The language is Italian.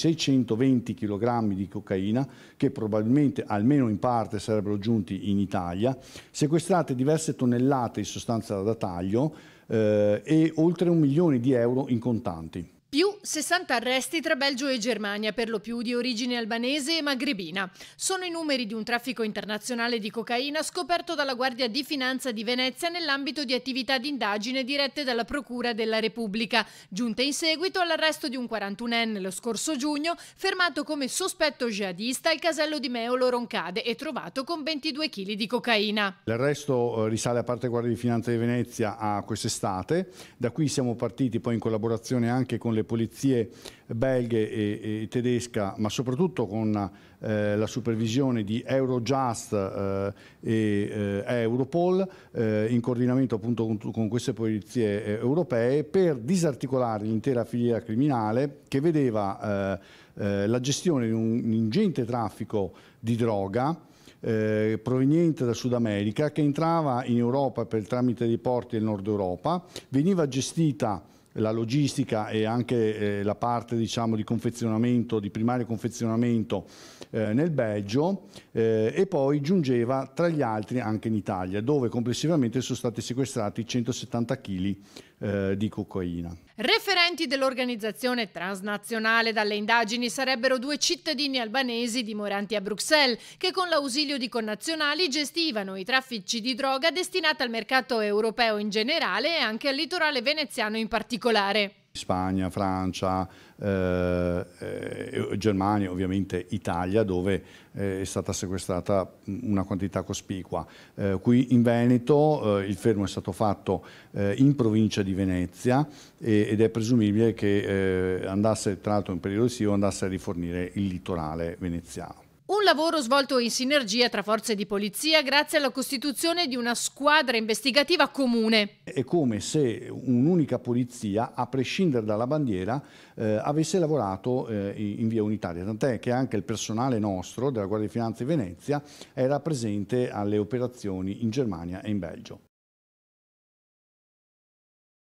620 kg di cocaina che probabilmente almeno in parte sarebbero giunti in Italia, sequestrate diverse tonnellate di sostanza da taglio eh, e oltre un milione di euro in contanti. Più 60 arresti tra Belgio e Germania, per lo più di origine albanese e magrebina. Sono i numeri di un traffico internazionale di cocaina scoperto dalla Guardia di Finanza di Venezia nell'ambito di attività di indagine dirette dalla Procura della Repubblica, giunte in seguito all'arresto di un 41enne lo scorso giugno, fermato come sospetto jihadista al casello di Meolo Roncade e trovato con 22 kg di cocaina. L'arresto eh, risale a parte Guardia di Finanza di Venezia a quest'estate, da qui siamo partiti poi in collaborazione anche con le le polizie belghe e, e tedesca, ma soprattutto con eh, la supervisione di Eurojust eh, e eh, Europol, eh, in coordinamento appunto con, con queste polizie eh, europee, per disarticolare l'intera filiera criminale che vedeva eh, la gestione di un, un ingente traffico di droga. Eh, proveniente da Sud America che entrava in Europa per tramite dei porti del Nord Europa, veniva gestita la logistica e anche eh, la parte diciamo, di confezionamento, di primario confezionamento eh, nel Belgio eh, e poi giungeva tra gli altri anche in Italia, dove complessivamente sono stati sequestrati 170 kg eh, di cocaina. Referenti dell'organizzazione transnazionale dalle indagini sarebbero due cittadini albanesi dimoranti a Bruxelles che con l'ausilio di connazionali gestivano i traffici di droga destinata al mercato europeo in generale e anche al litorale veneziano in particolare. Spagna, Francia, eh, eh, Germania, ovviamente Italia, dove eh, è stata sequestrata una quantità cospicua. Eh, qui in Veneto eh, il fermo è stato fatto eh, in provincia di Venezia e, ed è presumibile che eh, andasse, tra l'altro in periodo estivo, andasse a rifornire il litorale veneziano. Un lavoro svolto in sinergia tra forze di polizia grazie alla costituzione di una squadra investigativa comune. È come se un'unica polizia, a prescindere dalla bandiera, eh, avesse lavorato eh, in via unitaria, tant'è che anche il personale nostro della Guardia di Finanza di Venezia era presente alle operazioni in Germania e in Belgio.